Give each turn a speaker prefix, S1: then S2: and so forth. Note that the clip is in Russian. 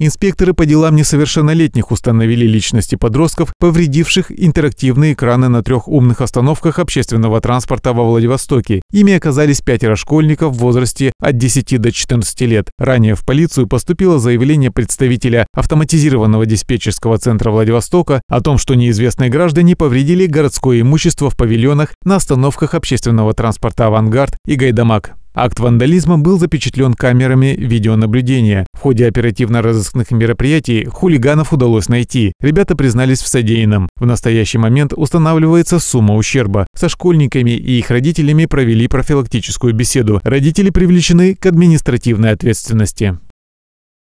S1: Инспекторы по делам несовершеннолетних установили личности подростков, повредивших интерактивные экраны на трех умных остановках общественного транспорта во Владивостоке. Ими оказались пятеро школьников в возрасте от 10 до 14 лет. Ранее в полицию поступило заявление представителя автоматизированного диспетчерского центра Владивостока о том, что неизвестные граждане повредили городское имущество в павильонах на остановках общественного транспорта «Авангард» и «Гайдамак». Акт вандализма был запечатлен камерами видеонаблюдения. В ходе оперативно-розыскных мероприятий хулиганов удалось найти. Ребята признались в содеянном. В настоящий момент устанавливается сумма ущерба. Со школьниками и их родителями провели профилактическую беседу. Родители привлечены к административной ответственности.